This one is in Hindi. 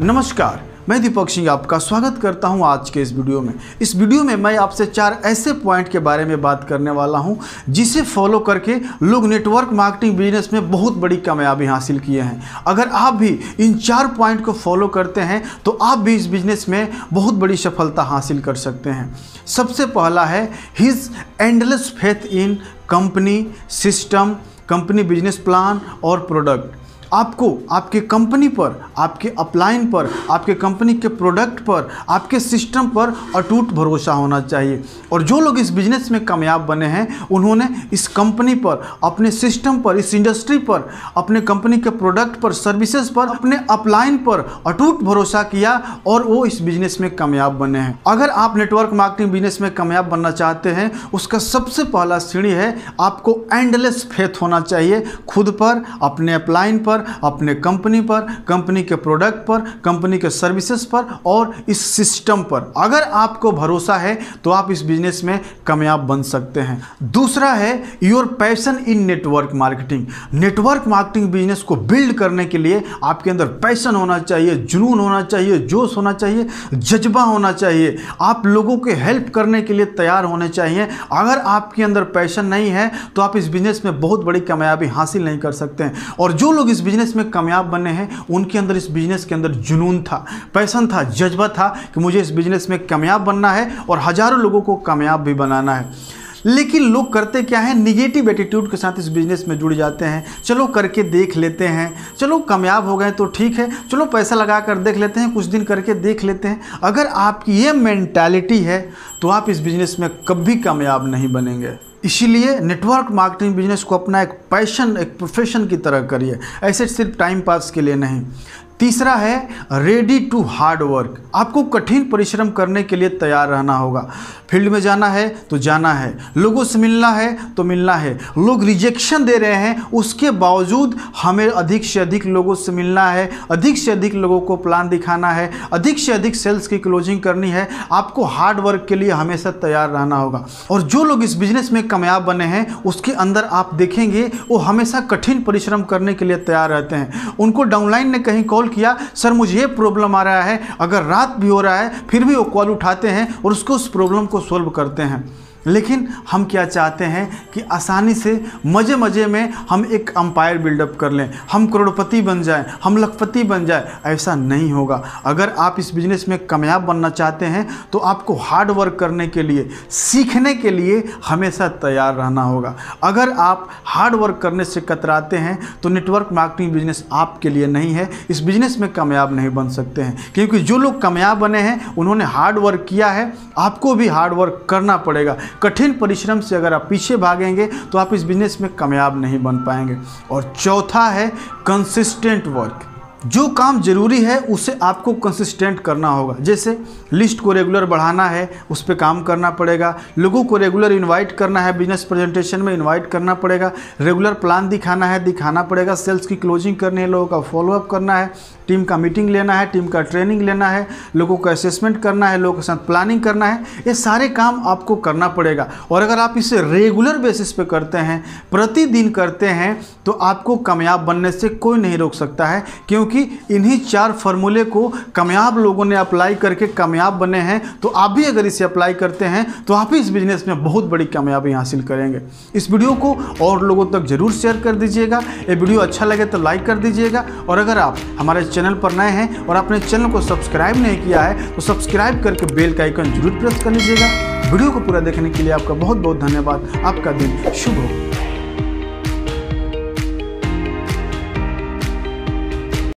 नमस्कार मैं दीपक सिंह आपका स्वागत करता हूं आज के इस वीडियो में इस वीडियो में मैं आपसे चार ऐसे पॉइंट के बारे में बात करने वाला हूं जिसे फॉलो करके लोग नेटवर्क मार्केटिंग बिजनेस में बहुत बड़ी कामयाबी हासिल किए हैं अगर आप भी इन चार पॉइंट को फॉलो करते हैं तो आप भी इस बिजनेस में बहुत बड़ी सफलता हासिल कर सकते हैं सबसे पहला है his endless faith in company system company business plan और प्रोडक्ट आपको आपके कंपनी पर आपके अप्लाइन पर आपके कंपनी के प्रोडक्ट पर आपके सिस्टम पर अटूट भरोसा होना चाहिए और जो लोग इस बिजनेस में कामयाब बने हैं उन्होंने इस कंपनी पर अपने सिस्टम पर इस इंडस्ट्री पर अपने कंपनी के प्रोडक्ट पर सर्विसेज पर अपने अपलाइन पर अटूट भरोसा किया और वो इस बिजनेस में कामयाब बने हैं अगर आप नेटवर्क मार्केटिंग बिजनेस में कामयाब बनना चाहते हैं उसका सबसे पहला सीढ़ी है आपको एंडलेस फेथ होना चाहिए खुद पर अपने अपलाइन पर पर अपने कंपनी पर कंपनी के प्रोडक्ट पर कंपनी के सर्विसेज पर और इस सिस्टम पर अगर आपको भरोसा है तो आप इस बिजनेस में कामयाब बन सकते हैं दूसरा है your passion in network marketing network marketing business को बिल्ड करने के लिए आपके अंदर पैशन होना चाहिए जुनून होना चाहिए जोश होना चाहिए जज्बा होना चाहिए आप लोगों के हेल्प करने के लिए तैयार होने चाहिए अगर आपके अंदर पैशन नहीं है तो आप इस बिजनेस में बहुत बड़ी कामयाबी हासिल नहीं कर सकते हैं और जो लोग इस बिज़नेस में कामयाब बने हैं उनके अंदर इस बिज़नेस के अंदर जुनून था पैसन था जज्बा था कि मुझे इस बिज़नेस में कामयाब बनना है और हज़ारों लोगों को कामयाब भी बनाना है लेकिन लोग करते क्या है निगेटिव एटीट्यूड के साथ इस बिजनेस में जुड़ जाते हैं चलो करके देख लेते हैं चलो कामयाब हो गए तो ठीक है चलो पैसा लगा कर देख लेते हैं कुछ दिन करके देख लेते हैं अगर आपकी ये मैंटेलिटी है तो आप इस बिज़नेस में कभी कामयाब नहीं बनेंगे इसीलिए नेटवर्क मार्केटिंग बिजनेस को अपना एक पैशन एक प्रोफेशन की तरह करिए ऐसे सिर्फ टाइम पास के लिए नहीं तीसरा है रेडी टू हार्ड वर्क आपको कठिन परिश्रम करने के लिए तैयार रहना होगा फील्ड में जाना है तो जाना है लोगों से मिलना है तो मिलना है लोग रिजेक्शन दे रहे हैं उसके बावजूद हमें अधिक से अधिक लोगों से मिलना है अधिक से अधिक लोगों को प्लान दिखाना है अधिक से अधिक सेल्स की क्लोजिंग करनी है आपको हार्ड वर्क के लिए हमेशा तैयार रहना होगा और जो लोग इस बिजनेस में कामयाब बने हैं उसके अंदर आप देखेंगे वो हमेशा कठिन परिश्रम करने के लिए तैयार रहते हैं उनको डाउनलाइन ने कहीं कॉल किया सर मुझे ये प्रॉब्लम आ रहा है अगर रात भी हो रहा है फिर भी वो कॉल उठाते हैं और उसको उस प्रॉब्लम को सॉल्व करते हैं लेकिन हम क्या चाहते हैं कि आसानी से मज़े मज़े में हम एक अम्पायर बिल्डअप कर लें हम करोड़पति बन जाएं हम लखपति बन जाए ऐसा नहीं होगा अगर आप इस बिज़नेस में कामयाब बनना चाहते हैं तो आपको हार्ड वर्क करने के लिए सीखने के लिए हमेशा तैयार रहना होगा अगर आप हार्ड वर्क करने से कतराते हैं तो नेटवर्क मार्केटिंग बिजनेस आपके लिए नहीं है इस बिज़नेस में कामयाब नहीं बन सकते हैं क्योंकि जो लोग कामयाब बने हैं उन्होंने हार्ड वर्क किया है आपको भी हार्ड वर्क करना पड़ेगा कठिन परिश्रम से अगर आप पीछे भागेंगे तो आप इस बिजनेस में कामयाब नहीं बन पाएंगे और चौथा है कंसिस्टेंट वर्क जो काम ज़रूरी है उसे आपको कंसिस्टेंट करना होगा जैसे लिस्ट को रेगुलर बढ़ाना है उस पर काम करना पड़ेगा लोगों को रेगुलर इनवाइट करना है बिजनेस प्रेजेंटेशन में इनवाइट करना पड़ेगा रेगुलर प्लान दिखाना है दिखाना पड़ेगा सेल्स की क्लोजिंग करनी है लोगों का फॉलोअप करना है टीम का मीटिंग लेना है टीम का ट्रेनिंग लेना है लोगों का असेसमेंट करना है लोगों के साथ प्लानिंग करना है ये सारे काम आपको करना पड़ेगा और अगर आप इसे रेगुलर बेसिस पे करते हैं प्रतिदिन करते हैं तो आपको कामयाब बनने से कोई नहीं रोक सकता है क्योंकि इन्हीं चार फॉर्मूले को कामयाब लोगों ने अप्लाई करके कामयाब बने हैं तो आप भी अगर इसे अप्लाई करते हैं तो आप भी इस बिजनेस में बहुत बड़ी कामयाबी हासिल करेंगे इस वीडियो को और लोगों तक ज़रूर शेयर कर दीजिएगा ये वीडियो अच्छा लगे तो लाइक कर दीजिएगा और अगर आप हमारे चैनल पर नए हैं और आपने चैनल को सब्सक्राइब नहीं किया है तो सब्सक्राइब करके बेल का आइकन जरूर प्रेस कर लीजिएगा वीडियो को पूरा देखने के लिए आपका बहुत बहुत धन्यवाद आपका दिन शुभ हो